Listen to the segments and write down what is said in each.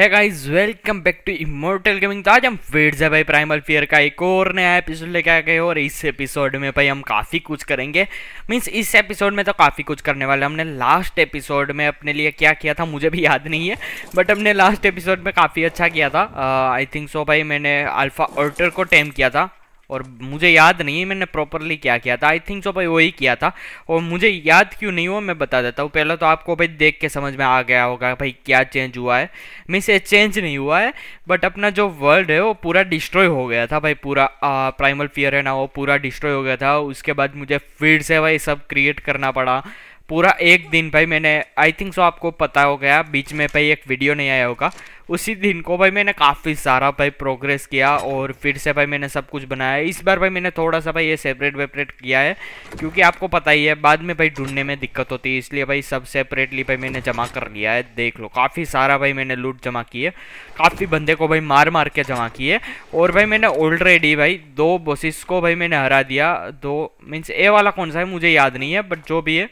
है guys welcome back to Immortal Gaming आज हम फिर से भाई प्राइमल फियर का एक और नया एपिसोड लेके आ गए और इस एपिसोड में भाई हम काफ़ी कुछ करेंगे मींस इस एपिसोड में तो काफ़ी कुछ करने वाले हमने लास्ट एपिसोड में अपने लिए क्या किया था मुझे भी याद नहीं है बट हमने लास्ट एपिसोड में काफ़ी अच्छा किया था आई थिंक सो भाई मैंने अल्फ़ा ऑर्टर को टेम किया था और मुझे याद नहीं है मैंने प्रॉपरली क्या किया था आई थिंक सो भाई वही किया था और मुझे याद क्यों नहीं हुआ मैं बता देता हूँ पहले तो आपको भाई देख के समझ में आ गया होगा भाई क्या चेंज हुआ है मीन्स ये चेंज नहीं हुआ है बट अपना जो वर्ल्ड है वो पूरा डिस्ट्रॉय हो गया था भाई पूरा प्राइमल फियर है ना वो पूरा डिस्ट्रॉय हो गया था उसके बाद मुझे फिर से भाई सब क्रिएट करना पड़ा पूरा एक दिन भाई मैंने आई थिंक सो आपको पता हो गया बीच में भाई एक वीडियो नहीं आया होगा उसी दिन को भाई मैंने काफ़ी सारा भाई प्रोग्रेस किया और फिर से भाई मैंने सब कुछ बनाया इस बार भाई मैंने थोड़ा सा भाई ये सेपरेट वेपरेट किया है क्योंकि आपको पता ही है बाद में भाई ढूंढने में दिक्कत होती है इसलिए भाई सब सेपरेटली भाई मैंने जमा कर लिया है देख लो काफ़ी सारा भाई मैंने लूट जमा की है काफ़ी बंदे को भाई मार मार के जमा किए और भाई मैंने ऑलरेडी भाई दो बोसिस को भाई मैंने हरा दिया दो मीन्स ए वाला कौन सा है मुझे याद नहीं है बट जो भी है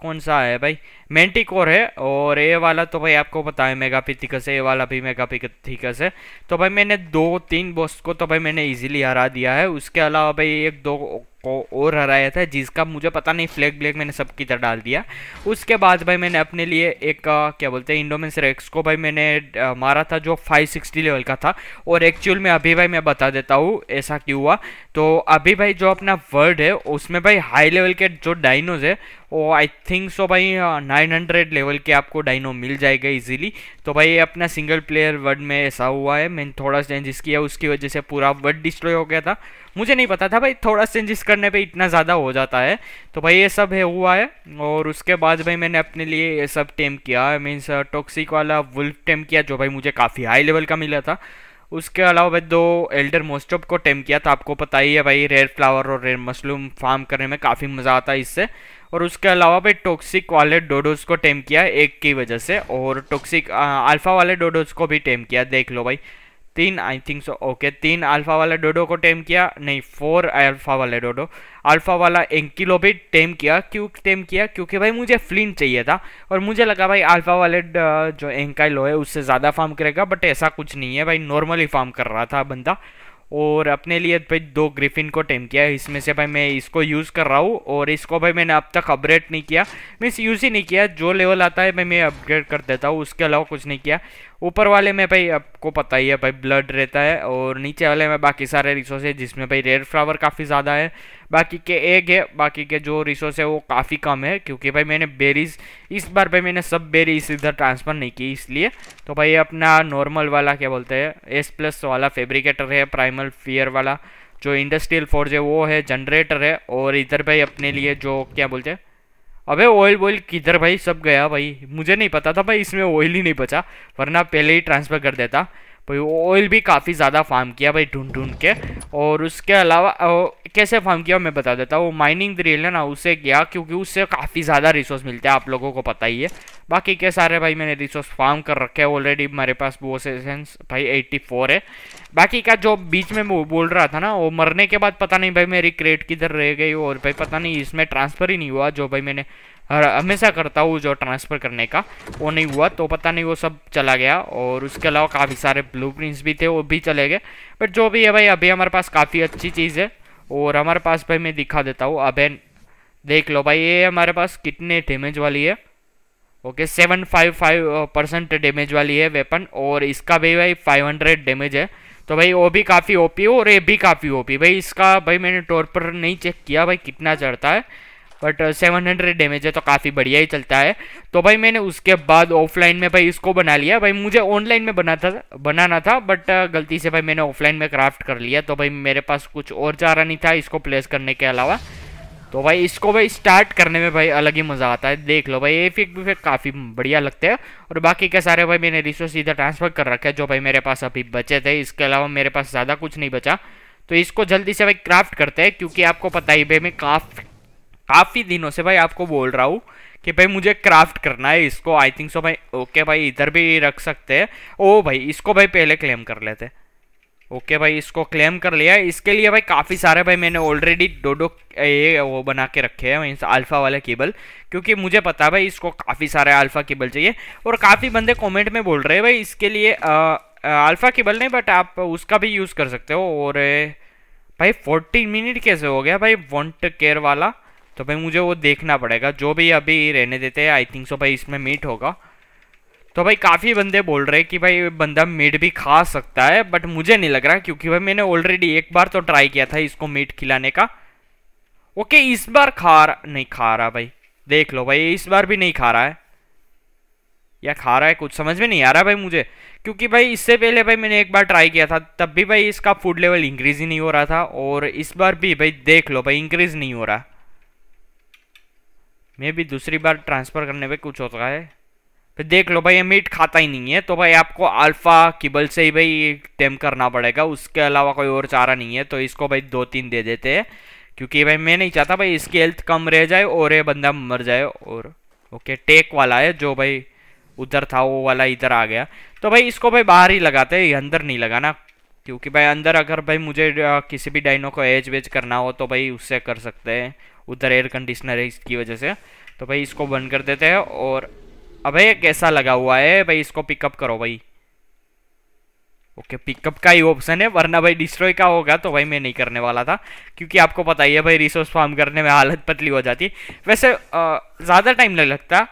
कौन सा है भाई मेंटी कोर है और ए वाला तो भाई आपको पता है मेगा पिथिकस है ए वाला भी मेगा पिथिकस है तो भाई मैंने दो तीन बॉस को तो भाई मैंने इजीली हरा दिया है उसके अलावा भाई एक दो को और हराया था जिसका मुझे पता नहीं फ्लैग ब्लैक मैंने सबकी तरह डाल दिया उसके बाद भाई मैंने अपने लिए एक आ, क्या बोलते हैं इंडोमेंस रेक्स को भाई मैंने आ, मारा था जो 560 लेवल का था और एक्चुअल में अभी भाई मैं बता देता हूँ ऐसा क्यों हुआ तो अभी भाई जो अपना वर्ड है उसमें भाई हाई लेवल के जो डाइनोज है वो आई थिंक सो भाई नाइन 900 लेवल के आपको डाइनो मिल जाएगा इजीली तो भाई ये अपना सिंगल प्लेयर वर्ड में ऐसा हुआ है मैंने थोड़ा सा चेंजेस किया उसकी वजह से पूरा वर्ड डिस्ट्रॉय हो गया था मुझे नहीं पता था भाई थोड़ा चेंजेस करने पे इतना ज़्यादा हो जाता है तो भाई ये सब है हुआ है और उसके बाद भाई मैंने अपने लिए ये सब टेम किया मीन्स टॉक्सिक वाला वुल्फ टेम किया जो भाई मुझे काफ़ी हाई लेवल का मिला था उसके अलावा भाई दो एल्डर मोस्टॉप को टेम किया था आपको पता ही है भाई रेयर फ्लावर और रेयर मशरूम फार्म करने में काफ़ी मज़ा आता है इससे और उसके अलावा भाई टॉक्सिक वाले डोडोज को टेम किया एक की वजह से और टॉक्सिक अल्फ़ा वाले डोडोज को भी टेम किया देख लो भाई तीन आई थिंक सो ओके तीन अल्फ़ा वाले डोडो को टेम किया नहीं फोर अल्फ़ा वाले डोडो अल्फ़ा वाला एंकिलो भी टेम किया क्यों टेम किया क्योंकि भाई मुझे फ्लिन चाहिए था और मुझे लगा भाई अल्फ़ा वाले जो एंकाइलो है उससे ज़्यादा फार्म करेगा बट ऐसा कुछ नहीं है भाई नॉर्मली फार्म कर रहा था बंदा और अपने लिए भाई दो ग्रिफिन को टेम किया है इसमें से भाई मैं इसको यूज़ कर रहा हूँ और इसको भाई मैंने अब तक अपग्रेड नहीं किया मीन्स यूज़ ही नहीं किया जो लेवल आता है भाई मैं अपग्रेड कर देता हूँ उसके अलावा कुछ नहीं किया ऊपर वाले में भाई आपको पता ही है भाई ब्लड रहता है और नीचे वाले में बाकी सारे रिसोर्स है जिसमें भाई रेयर फ्लावर काफ़ी ज़्यादा है बाकी के एग है बाकी के जो रिसोर्स है वो काफ़ी कम है क्योंकि भाई मैंने बेरीज इस बार भाई मैंने सब बेरीज इधर ट्रांसफ़र नहीं की इसलिए तो भाई अपना नॉर्मल वाला क्या बोलते हैं एस प्लस वाला फेब्रिकेटर है प्राइमल फियर वाला जो इंडस्ट्रियल फोर्ज है वो है जनरेटर है और इधर भाई अपने लिए जो क्या बोलते हैं अबे ऑयल वॉयल किधर भाई सब गया भाई मुझे नहीं पता था भाई इसमें ऑयल ही नहीं बचा वरना पहले ही ट्रांसफ़र कर देता भाई ऑयल भी काफ़ी ज़्यादा फार्म किया भाई ढूंढ ढूंढ के और उसके अलावा कैसे फार्म किया मैं बता देता हूँ वो माइनिंग ड्रिल है ना उसे किया क्योंकि उससे काफ़ी ज़्यादा रिसोर्स मिलते हैं आप लोगों को पता ही है बाकी के सारे भाई मैंने रिसोर्स फार्म कर रखे हैं ऑलरेडी मेरे पास वो सेशंस भाई 84 है बाकी का जो बीच में वो बोल रहा था ना वो मरने के बाद पता नहीं भाई मेरी क्रेट किधर रह गई और भाई पता नहीं इसमें ट्रांसफ़र ही नहीं हुआ जो भाई मैंने हमेशा करता हूँ जो ट्रांसफ़र करने का वो नहीं हुआ तो पता नहीं वो सब चला गया और उसके अलावा काफ़ी सारे ब्लू भी थे वो भी चले गए बट जो भी है भाई अभी हमारे पास काफ़ी अच्छी चीज़ है और हमारे पास भाई मैं दिखा देता हूँ अभी देख लो भाई ये हमारे पास कितने डैमेज वाली है okay seven five five percent damage वाली है वेपन और इसका भी भाई फाइव हंड्रेड डैमेज है तो भाई वो भी काफ़ी ओपी है और ये भी काफ़ी ओपी भाई इसका भाई मैंने टोर पर नहीं चेक किया भाई कितना चढ़ता है बट सेवन हंड्रेड डैमेज है तो काफ़ी बढ़िया ही चलता है तो भाई मैंने उसके बाद ऑफलाइन में भाई इसको बना लिया भाई मुझे ऑनलाइन में बना था बनाना था बट गलती से भाई मैंने ऑफलाइन में क्राफ्ट कर लिया तो भाई मेरे पास कुछ और चारा नहीं था इसको प्लेस करने के अलावा तो भाई इसको भाई स्टार्ट करने में भाई अलग ही मज़ा आता है देख लो भाई ये फिक भी फिर काफ़ी बढ़िया लगते हैं और बाकी के सारे भाई मैंने रिसोर्स सीधा ट्रांसफ़र कर रखे जो भाई मेरे पास अभी बचे थे इसके अलावा मेरे पास ज़्यादा कुछ नहीं बचा तो इसको जल्दी से भाई क्राफ्ट करते हैं क्योंकि आपको पता ही भाई मैं काफ़ काफ़ी दिनों से भाई आपको बोल रहा हूँ कि भाई मुझे क्राफ्ट करना है इसको आई थिंक सो भाई ओके भाई इधर भी रख सकते हैं ओ भाई इसको भाई पहले क्लेम कर लेते हैं ओके okay भाई इसको क्लेम कर लिया इसके लिए भाई काफ़ी सारे भाई मैंने ऑलरेडी डोडो ये वो बना के रखे हैं मीन्स अल्फ़ा वाले केबल क्योंकि मुझे पता है भाई इसको काफ़ी सारे अल्फ़ा केबल चाहिए और काफ़ी बंदे कमेंट में बोल रहे हैं भाई इसके लिए अल्फ़ा केबल नहीं बट आप उसका भी यूज़ कर सकते हो और भाई फोर्टीन मिनट कैसे हो गया भाई वॉन्ट केयर वाला तो भाई मुझे वो देखना पड़ेगा जो भी अभी रहने देते हैं आई थिंक सो भाई इसमें मीट होगा तो भाई काफ़ी बंदे बोल रहे कि भाई बंदा मीट भी खा सकता है बट मुझे नहीं लग रहा क्योंकि भाई मैंने ऑलरेडी एक बार तो ट्राई किया था इसको मीट खिलाने का ओके इस बार खा नहीं खा रहा भाई देख लो भाई इस बार भी नहीं खा रहा है या खा रहा है कुछ समझ में नहीं आ रहा भाई मुझे क्योंकि भाई इससे पहले भाई मैंने एक बार ट्राई किया था तब भी भाई इसका फूड लेवल इंक्रीज ही नहीं हो रहा था और इस बार भी भाई देख लो भाई इंक्रीज नहीं हो रहा है मे भी दूसरी बार ट्रांसफ़र करने पे कुछ होता है फिर देख लो भाई ये मीट खाता ही नहीं है तो भाई आपको अल्फ़ा किबल से ही भाई टेम करना पड़ेगा उसके अलावा कोई और चारा नहीं है तो इसको भाई दो तीन दे देते हैं क्योंकि भाई मैं नहीं चाहता भाई इसकी हेल्थ कम रह जाए और ये बंदा मर जाए और ओके टेक वाला है जो भाई उधर था वो वाला इधर आ गया तो भाई इसको भाई बाहर ही लगाते हैं अंदर नहीं लगाना क्योंकि भाई अंदर अगर भाई मुझे किसी भी डाइनो को एज वेज करना हो तो भाई उससे कर सकते हैं उधर एयर कंडीशनर है इसकी वजह से तो भाई इसको बंद कर देते हैं और अबे कैसा लगा हुआ है भाई इसको पिकअप करो भाई ओके पिकअप का ही ऑप्शन है वरना भाई डिस्ट्रॉय का होगा तो भाई मैं नहीं करने वाला था क्योंकि आपको पता ही है भाई रिसोर्स फार्म करने में हालत पतली हो जाती वैसे ज़्यादा टाइम नहीं लगता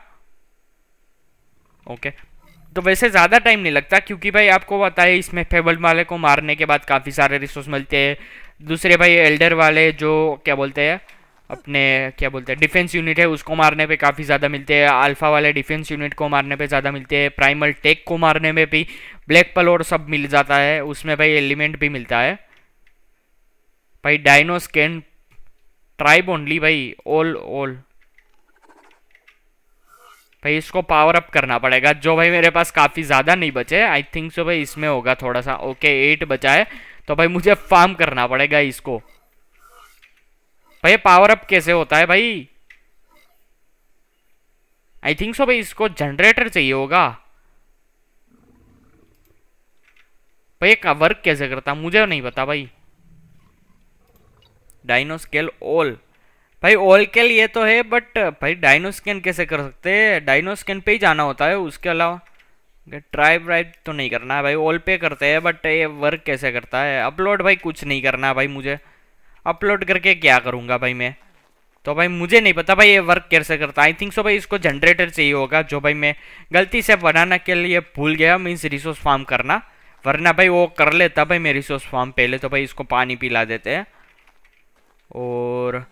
ओके तो वैसे ज़्यादा टाइम नहीं लगता क्योंकि भाई आपको पता है इसमें फेबल्ड वाले को मारने के बाद काफ़ी सारे रिसोर्स मिलते हैं दूसरे भाई एल्डर वाले जो क्या बोलते हैं अपने क्या बोलते हैं डिफेंस यूनिट है उसको मारने पे काफ़ी ज़्यादा मिलते हैं अल्फ़ा वाले डिफेंस यूनिट को मारने पे ज़्यादा मिलते हैं प्राइमल टेक को मारने में भी ब्लैक पलोर सब मिल जाता है उसमें भाई एलिमेंट भी मिलता है भाई डायनोस कैन ट्राइब ओनली भाई ओल ओल भाई इसको पावर अप करना पड़ेगा जो भाई मेरे पास काफ़ी ज़्यादा नहीं बचे आई थिंक सो भाई इसमें होगा थोड़ा सा ओके एट बचा है तो भाई मुझे फार्म करना पड़ेगा इसको भाई पावर अप कैसे होता है भाई आई थिंक सो भाई इसको जनरेटर चाहिए होगा भाई का वर्क कैसे करता मुझे नहीं पता भाई स्केल ओल भाई ऑल के लिए तो है बट भाई डाइनो स्कैन कैसे कर सकते हैं डाइनो स्कैन पे ही जाना होता है उसके अलावा ट्राइब ब्राइब तो नहीं करना है भाई ओल पे करते हैं बट ये वर्क कैसे करता है अपलोड भाई कुछ नहीं करना है भाई मुझे अपलोड करके क्या करूँगा भाई मैं तो भाई मुझे नहीं पता भाई ये वर्क कैसे करता आई थिंक सो भाई इसको जनरेटर चाहिए होगा जो भाई मैं गलती से बनाना के लिए भूल गया मीन्स रिसोर्स फार्म करना वरना भाई वो कर लेता भाई मैं रिसोर्स फार्म पहले तो भाई इसको पानी पिला देते हैं और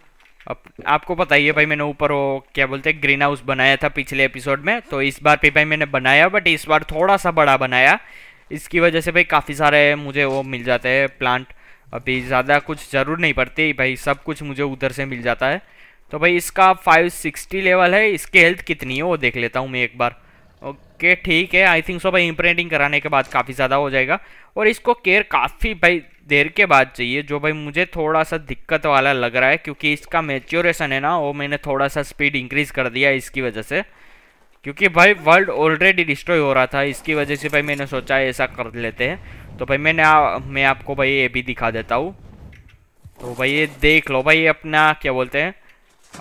अब आपको पता ही है भाई मैंने ऊपर वो क्या बोलते हैं ग्रीन हाउस बनाया था पिछले एपिसोड में तो इस बार भी भाई मैंने बनाया बट इस बार थोड़ा सा बड़ा बनाया इसकी वजह से भाई काफ़ी सारे मुझे वो मिल जाते हैं प्लांट अभी ज़्यादा कुछ ज़रूर नहीं पड़ती भाई सब कुछ मुझे उधर से मिल जाता है तो भाई इसका 560 लेवल है इसकी हेल्थ कितनी है वो देख लेता हूँ मैं एक बार ओके ठीक है आई थिंक सो भाई इम्प्रेंटिंग कराने के बाद काफ़ी ज़्यादा हो जाएगा और इसको केयर काफ़ी भाई देर के बाद चाहिए जो भाई मुझे थोड़ा सा दिक्कत वाला लग रहा है क्योंकि इसका मेच्योरेशन है ना वो मैंने थोड़ा सा स्पीड इंक्रीज़ कर दिया इसकी वजह से क्योंकि भाई वर्ल्ड ऑलरेडी डिस्ट्रॉय हो रहा था इसकी वजह से भाई मैंने सोचा ऐसा कर लेते हैं तो भाई मैंने आ, मैं आपको भाई ये भी दिखा देता हूँ तो भाई ये देख लो भाई अपना क्या बोलते हैं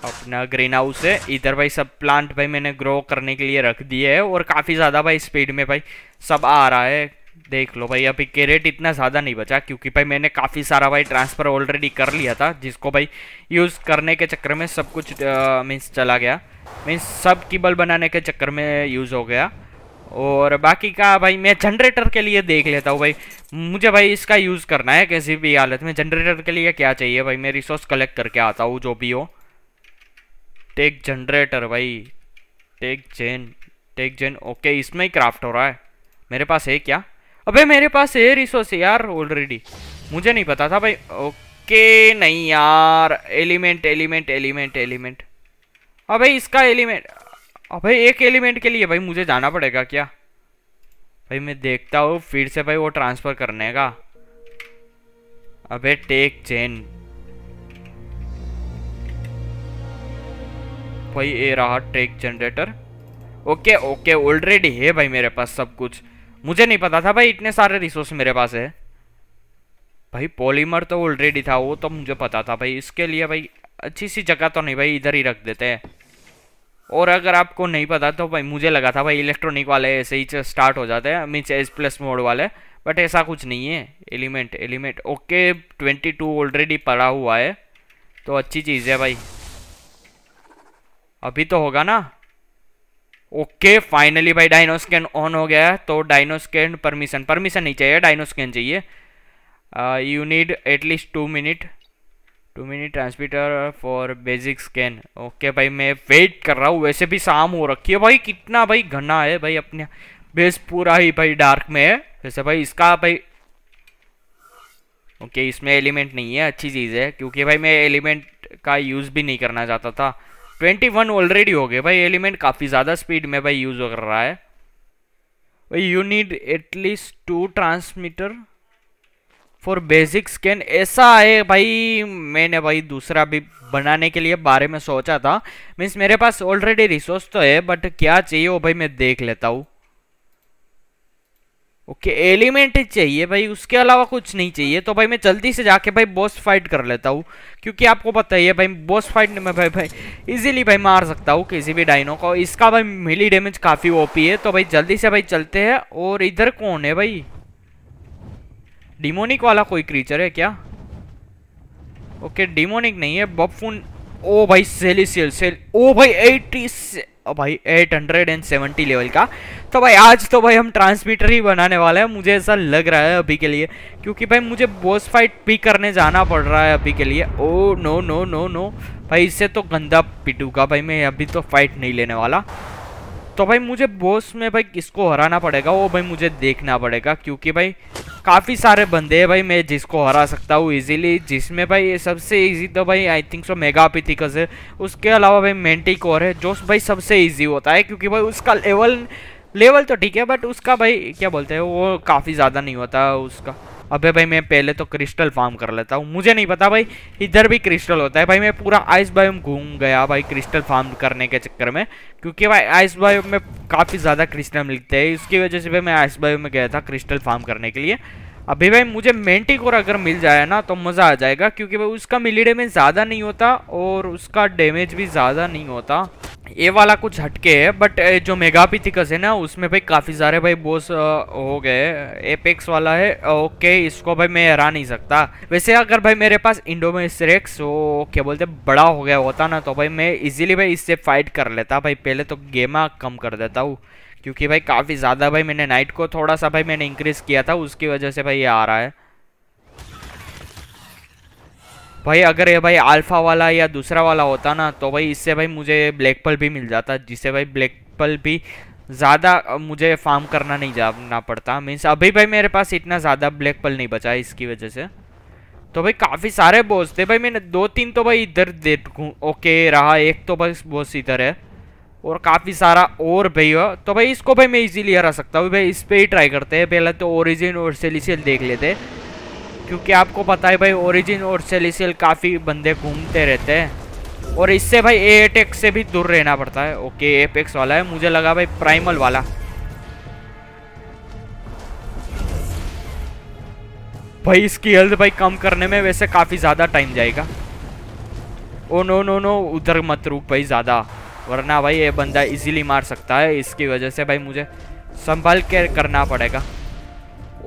अपना ग्रीन हाउस है इधर भाई सब प्लांट भाई मैंने ग्रो करने के लिए रख दिए है और काफ़ी ज़्यादा भाई स्पीड में भाई सब आ रहा है देख लो भाई अभी कैरेट इतना ज़्यादा नहीं बचा क्योंकि भाई मैंने काफ़ी सारा भाई ट्रांसफ़र ऑलरेडी कर लिया था जिसको भाई यूज़ करने के चक्कर में सब कुछ मीन्स चला गया मीन्स सब कीबल बनाने के चक्कर में यूज़ हो गया और बाकी का भाई मैं जनरेटर के लिए देख लेता हूँ भाई मुझे भाई इसका यूज़ करना है किसी भी हालत में जनरेटर के लिए क्या चाहिए भाई मैं रिसोर्स कलेक्ट करके आता हूँ जो भी हो टेक जनरेटर भाई tech gen tech gen okay इसमें ही क्राफ्ट हो रहा है मेरे पास है क्या अबे मेरे पास है रिसोर्स यार ऑलरेडी मुझे नहीं पता था भाई ओके नहीं यार एलिमेंट एलिमेंट एलिमेंट एलिमेंट अबे इसका एलिमेंट अबे एक एलिमेंट के लिए भाई मुझे जाना पड़ेगा क्या भाई मैं देखता हूँ फिर से भाई वो ट्रांसफ़र करने का अबे टेक चेन भाई ये रहा tech generator okay okay already है भाई मेरे पास सब कुछ मुझे नहीं पता था भाई इतने सारे रिसोर्स मेरे पास है भाई पॉलीमर तो ऑलरेडी था वो तो मुझे पता था भाई इसके लिए भाई अच्छी सी जगह तो नहीं भाई इधर ही रख देते हैं और अगर आपको नहीं पता तो भाई मुझे लगा था भाई इलेक्ट्रॉनिक वाले ऐसे ही स्टार्ट हो जाते हैं मीन्स एस प्लस मोड वाले बट ऐसा कुछ नहीं है element element okay twenty two already पड़ा हुआ है तो अच्छी चीज़ है भाई अभी तो होगा ना ओके फाइनली भाई डायनोस्कैन ऑन हो गया है तो डायनोस्कैन परमिशन परमिशन नहीं चाहिए डायनोस्कैन चाहिए you need at least two minute two mini transmitter for basic scan okay भाई मैं वेट कर रहा हूँ वैसे भी शाम हो रखी है भाई कितना भाई घना है भाई अपने बेस पूरा ही भाई डार्क में है वैसे भाई इसका भाई ओके okay, इसमें एलिमेंट नहीं है अच्छी चीज़ है क्योंकि भाई मैं एलिमेंट का यूज़ भी नहीं करना चाहता था 21 ऑलरेडी हो गए भाई एलिमेंट काफ़ी ज़्यादा स्पीड में भाई यूज़ कर रहा है भाई you need at least two transmitter for basics can ऐसा है भाई मैंने भाई दूसरा भी बनाने के लिए बारे में सोचा था मीन्स मेरे पास ऑलरेडी रिसोर्स तो है बट क्या चाहिए वो भाई मैं देख लेता हूँ ओके एलिमेंट चाहिए भाई उसके अलावा कुछ नहीं चाहिए तो भाई मैं जल्दी से जाके भाई बॉस फाइट कर लेता हूँ क्योंकि आपको पता ही है भाई बॉस फाइट में भाई भाई इजीली भाई मार सकता हूँ किसी भी डाइनो को इसका भाई मिली डैमेज काफ़ी ओपी है तो भाई जल्दी से भाई चलते हैं और इधर कौन है भाई डिमोनिक वाला कोई क्रीचर है क्या ओके डिमोनिक नहीं है बफून ओ भाई सेलिसियल सेल ओ भाई एट्टी भाई eight hundred and seventy level का तो भाई आज तो भाई हम ट्रांसमीटर ही बनाने वाले हैं मुझे ऐसा लग रहा है अभी के लिए क्योंकि भाई मुझे बॉस फाइट भी करने जाना पड़ रहा है अभी के लिए oh no no no no भाई इससे तो गंदा पिटूगा भाई मैं अभी तो फाइट नहीं लेने वाला तो भाई मुझे बॉस में भाई किसको हराना पड़ेगा वो भाई मुझे देखना पड़ेगा क्योंकि भाई काफ़ी सारे बंदे हैं भाई मैं जिसको हरा सकता हूँ इजीली जिसमें भाई सबसे इजी तो भाई आई थिंक सो मेगा पिथिकस है उसके अलावा भाई मेंटी कोर है जो भाई सबसे इजी होता है क्योंकि भाई उसका लेवल लेवल तो ठीक है बट उसका भाई क्या बोलते हैं वो काफ़ी ज़्यादा नहीं होता उसका अबे भाई मैं पहले तो क्रिस्टल फार्म कर लेता हूँ मुझे नहीं पता भाई इधर भी क्रिस्टल होता है भाई मैं पूरा आइस बायोम घूम गया भाई क्रिस्टल फार्म करने के चक्कर में क्योंकि भाई आइस बायोम में काफ़ी ज़्यादा क्रिस्टल मिलते हैं इसकी वजह से भाई मैं आइस बायोम में गया था क्रिस्टल फार्म करने के लिए अभी भाई मुझे मेंटिकोर अगर मिल जाए ना तो मज़ा आ जाएगा क्योंकि भाई उसका मिली में ज़्यादा नहीं होता और उसका डैमेज भी ज़्यादा नहीं होता ये वाला कुछ हटके है बट जो मेगा पिथिकस है ना उसमें भाई काफ़ी सारे भाई बोस हो गए एपेक्स वाला है ओके इसको भाई मैं हरा नहीं सकता वैसे अगर भाई मेरे पास स्ट्रेक्स वो क्या बोलते बड़ा हो गया होता ना तो भाई मैं इजीली भाई इससे फाइट कर लेता भाई पहले तो गेमा कम कर देता हूँ क्योंकि भाई काफ़ी ज़्यादा भाई मैंने नाइट को थोड़ा सा भाई मैंने इंक्रीज़ किया था उसकी वजह से भाई ये आ रहा है भाई अगर ये भाई अल्फ़ा वाला या दूसरा वाला होता ना तो भाई इससे भाई मुझे ब्लैक पल भी मिल जाता जिससे भाई ब्लैक पल भी ज़्यादा मुझे फार्म करना नहीं जाना पड़ता मीन्स अभी भाई मेरे पास इतना ज़्यादा ब्लैक पल नहीं बचा है इसकी वजह से तो भाई काफ़ी सारे बोस थे भाई मैंने दो तीन तो भाई इधर दे ओके रहा एक तो बस बोस इधर है और काफ़ी सारा और भाई भैया तो भाई इसको भाई मैं इजीली हरा सकता हूँ भाई इस पर ही ट्राई करते हैं पहले तो ओरिजिन और सेलिशियल देख लेते हैं क्योंकि आपको पता है भाई ओरिजिन और सेलिसियल काफ़ी बंदे घूमते रहते हैं और इससे भाई ए एटेक से भी दूर रहना पड़ता है ओके एपेक्स वाला है मुझे लगा भाई प्राइमल वाला भाई इसकी हेल्थ भाई कम करने में वैसे काफ़ी ज़्यादा टाइम जाएगा ओ नो नो नो उधर मत रुक भाई ज़्यादा वरना भाई ये बंदा इजीली मार सकता है इसकी वजह से भाई मुझे संभल के करना पड़ेगा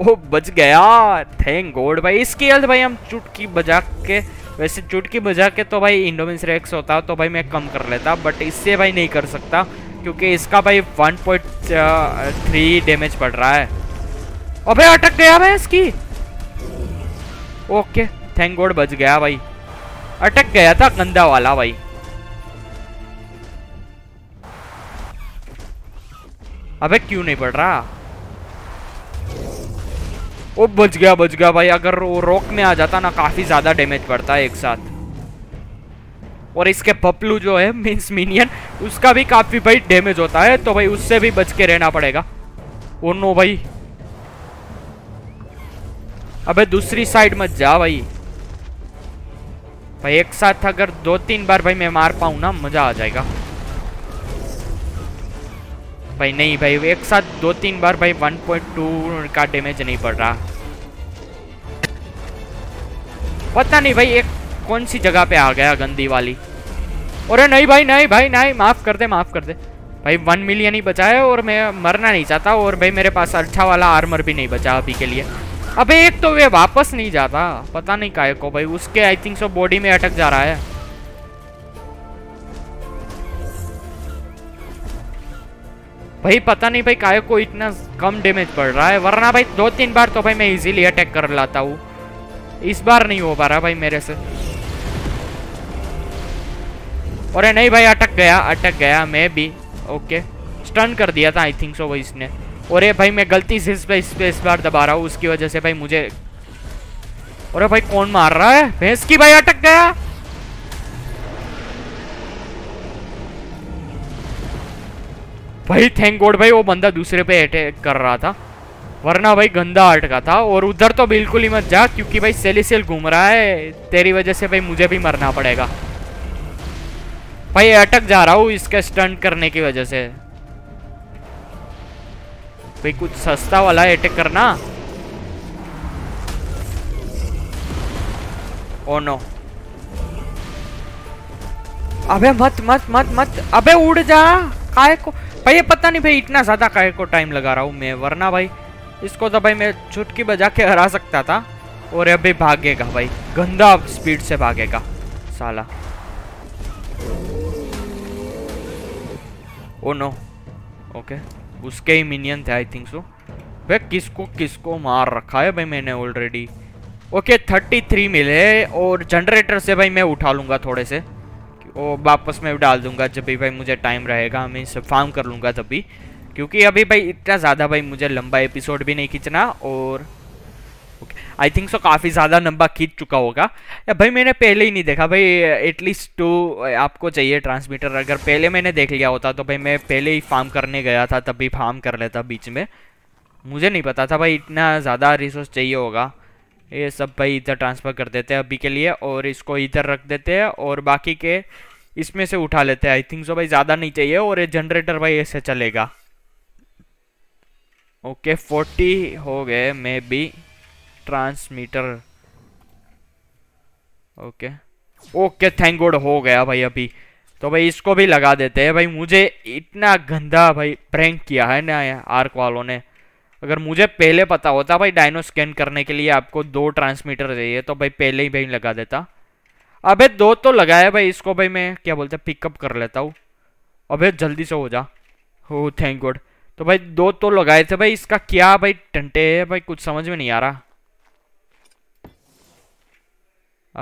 ओ बच गया थैंक गॉड भाई इसकी हेल्थ भाई हम चुटकी बजा के वैसे चुटकी बजा के तो भाई इंडोमिन रेक्स होता तो भाई मैं कम कर लेता बट इससे भाई नहीं कर सकता क्योंकि इसका भाई 1.3 डैमेज पड़ रहा है अबे अटक गया भाई इसकी ओके थैंक गॉड बच गया भाई अटक गया था गंदा वाला भाई अबे क्यों नहीं पड़ रहा ओ बच गया बच गया भाई अगर वो रॉक में आ जाता ना काफ़ी ज़्यादा डैमेज पड़ता है एक साथ और इसके पपलू जो है मीन्स मिनियन उसका भी काफ़ी भाई डैमेज होता है तो भाई उससे भी बच के रहना पड़ेगा ओ नो भाई अबे दूसरी साइड मत जा भाई भाई एक साथ अगर दो तीन बार भाई मैं मार पाऊँ ना मज़ा आ जाएगा भाई नहीं भाई एक साथ दो तीन बार भाई 1.2 का डैमेज नहीं पड़ रहा पता नहीं भाई एक कौन सी जगह पे आ गया गंदी वाली अरे नहीं भाई नहीं भाई नहीं माफ़ कर दे माफ़ कर दे भाई वन मिलियन ही बचा है और मैं मरना नहीं चाहता और भाई मेरे पास अच्छा वाला आर्मर भी नहीं बचा अभी के लिए अबे एक तो वे वापस नहीं जाता पता नहीं काय को भाई उसके आई थिंक सो बॉडी में अटक जा रहा है भाई पता नहीं भाई काय को इतना कम डेमेज पड़ रहा है वरना भाई दो तीन बार तो भाई मैं इजीली अटैक कर लाता हूँ इस बार नहीं हो पा रहा भाई मेरे से अरे नहीं भाई अटक गया अटक गया मैं भी ओके स्टन कर दिया था आई थिंक सो भाई इसने अरे भाई मैं गलती से इस पे इस पे इस बार दबा रहा हूँ उसकी वजह से भाई मुझे अरे भाई कौन मार रहा है भैंस की भाई अटक गया भाई थैंक गॉड भाई वो बंदा दूसरे पे अटैक कर रहा था वरना भाई गंदा अटका था और उधर तो बिल्कुल ही मत जा क्योंकि भाई सेली सेल घूम रहा है तेरी वजह से भाई मुझे भी मरना पड़ेगा भाई अटक जा रहा हूँ इसका स्टंट करने की वजह से भाई कुछ सस्ता वाला अटैक करना ओ oh नो अबे मत मत मत मत अबे उड़ जा काय को भाई ये पता नहीं भाई इतना ज़्यादा कहे को टाइम लगा रहा हूँ मैं वरना भाई इसको तो भाई मैं छुटकी बजा के हरा सकता था और अभी भागेगा भाई गंदा स्पीड से भागेगा साला ओ नो ओके उसके ही मिनियन थे आई थिंक सो भाई किसको किसको मार रखा है भाई मैंने ऑलरेडी ओके थर्टी थ्री मिले और जनरेटर से भाई मैं उठा लूँगा थोड़े से वो वापस मैं डाल दूंगा जब भी भाई मुझे टाइम रहेगा मैं फार्म कर लूँगा तब भी क्योंकि अभी भाई इतना ज़्यादा भाई मुझे लंबा एपिसोड भी नहीं खींचना और ओके आई थिंक सो काफ़ी ज़्यादा लंबा खींच चुका होगा या भाई मैंने पहले ही नहीं देखा भाई एटलीस्ट टू आपको चाहिए ट्रांसमीटर अगर पहले मैंने देख लिया होता तो भाई मैं पहले ही फार्म करने गया था तब भी फार्म कर लेता बीच में मुझे नहीं पता था भाई इतना ज़्यादा रिसोर्स चाहिए होगा ये सब भाई इधर ट्रांसफ़र कर देते हैं अभी के लिए और इसको इधर रख देते हैं और बाकी के इसमें से उठा लेते हैं आई थिंक सो भाई ज़्यादा नहीं चाहिए और ये जनरेटर भाई ऐसे चलेगा ओके फोर्टी हो गए maybe transmitter okay okay thank God हो गया भाई अभी तो भाई इसको भी लगा देते हैं भाई मुझे इतना गंदा भाई प्रैंक किया है ना आर्क वालों ने अगर मुझे पहले पता होता भाई डायनो स्कैन करने के लिए आपको दो ट्रांसमीटर चाहिए तो भाई पहले ही भाई लगा देता अबे दो तो लगाया भाई इसको भाई मैं क्या बोलते पिकअप कर लेता हूँ अबे जल्दी से हो जा हो थैंक गॉड तो भाई दो तो लगाए थे भाई इसका क्या भाई टंटे है भाई कुछ समझ में नहीं आ रहा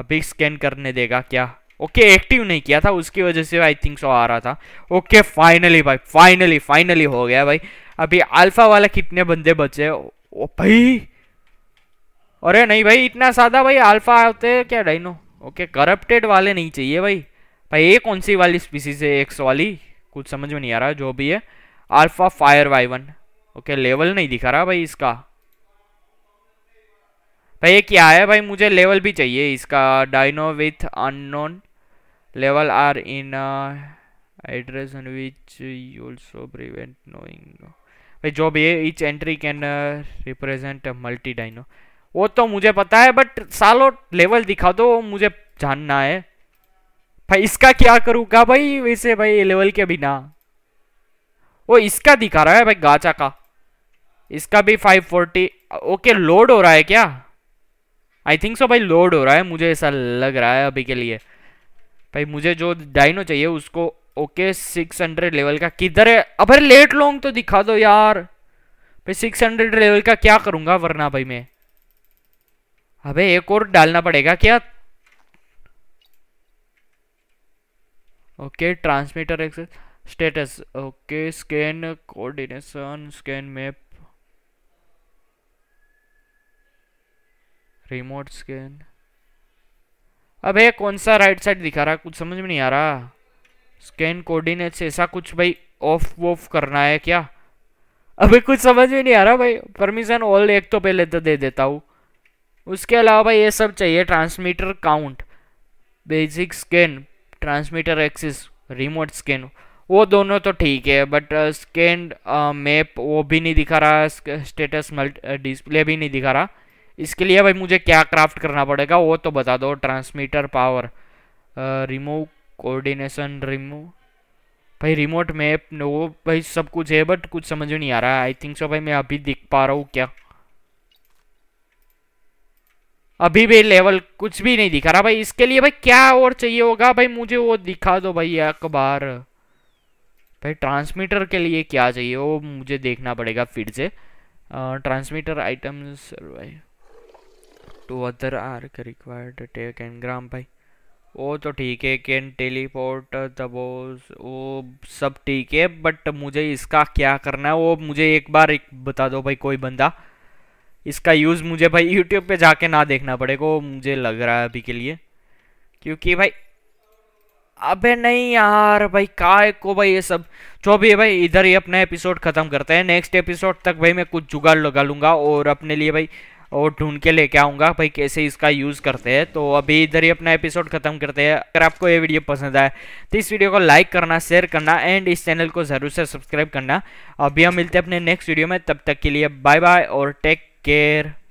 अभी स्कैन करने देगा क्या ओके okay, एक्टिव नहीं किया था उसकी वजह से आई थिंक सो आ रहा था ओके okay, फाइनली भाई फाइनली फाइनली हो गया भाई अभी अल्फा वाला कितने बंदे बचे ओ भाई अरे नहीं भाई इतना सादा भाई अल्फा होते क्या डाइनो ओके करप्टेड वाले नहीं चाहिए भाई भाई ये कौन सी वाली स्पीसीज है एक्स वाली कुछ समझ में नहीं आ रहा जो भी है alpha fire Y one okay level नहीं दिखा रहा भाई इसका भाई ये क्या है भाई मुझे लेवल भी चाहिए इसका dino with unknown level are in address on which you also prevent knowing no भाई जो भी है each entry can represent multi dino वो तो मुझे पता है बट सालो लेवल दिखा दो वो मुझे जानना है भाई इसका क्या करूँगा भाई वैसे भाई लेवल के बिना वो इसका दिखा रहा है भाई गाचा का इसका भी 540 ओके लोड हो रहा है क्या आई थिंक सो भाई लोड हो रहा है मुझे ऐसा लग रहा है अभी के लिए भाई मुझे जो डाइनो चाहिए उसको ओके सिक्स हंड्रेड लेवल का किधर है अबे लेट लॉन्ग तो दिखा दो यार भाई सिक्स हंड्रेड लेवल का क्या करूंगा वरना भाई मैं अबे एक और डालना पड़ेगा क्या okay transmitter access status okay scan coordination scan map remote scan अबे कौन सा राइट साइड दिखा रहा कुछ समझ में नहीं आ रहा स्कैन कोऑर्डिनेट्स ऐसा कुछ भाई ऑफ वॉफ करना है क्या अभी कुछ समझ में नहीं आ रहा भाई परमिशन ऑल एक तो पहले तो दे देता हूँ उसके अलावा भाई ये सब चाहिए transmitter count basic scan transmitter axis remote scan वो दोनों तो ठीक है बट स्कैन मैप वो भी नहीं दिखा रहा स्टेटस डिस्प्ले uh, भी नहीं दिखा रहा इसके लिए भाई मुझे क्या क्राफ्ट करना पड़ेगा वो तो बता दो transmitter power remove coordination remove भाई रिमोट मैप नो भाई सब कुछ है बट कुछ समझ में नहीं आ रहा है आई थिंक सो भाई मैं अभी दिख पा रहा हूँ क्या अभी भी लेवल कुछ भी नहीं दिखा रहा भाई इसके लिए भाई क्या और चाहिए होगा भाई मुझे वो दिखा दो भाई अखबार भाई ट्रांसमीटर के लिए क्या चाहिए वो मुझे देखना पड़ेगा फिर से ट्रांसमीटर आइटम्स भाई two other are required tech and gram भाई वो तो ठीक है कैन टेलीपोर्ट दबोज वो सब ठीक है बट मुझे इसका क्या करना है वो मुझे एक बार एक बता दो भाई कोई बंदा इसका यूज़ मुझे भाई यूट्यूब पे जाके ना देखना पड़ेगा वो मुझे लग रहा है अभी के लिए क्योंकि भाई अबे नहीं यार भाई काय को भाई ये सब जो भी है भाई इधर ही अपना एपिसोड ख़त्म करते हैं नेक्स्ट एपिसोड तक भाई मैं कुछ जुगाड़ लगा लूँगा और अपने लिए भाई और ढूंढ के लेके आऊँगा भाई कैसे इसका यूज़ करते हैं तो अभी इधर ही अपना एपिसोड ख़त्म करते हैं अगर आपको ये वीडियो पसंद आए तो इस वीडियो को लाइक करना शेयर करना एंड इस चैनल को ज़रूर से सब्सक्राइब करना अभी हम मिलते हैं अपने नेक्स्ट वीडियो में तब तक के लिए बाय बाय और टेक केयर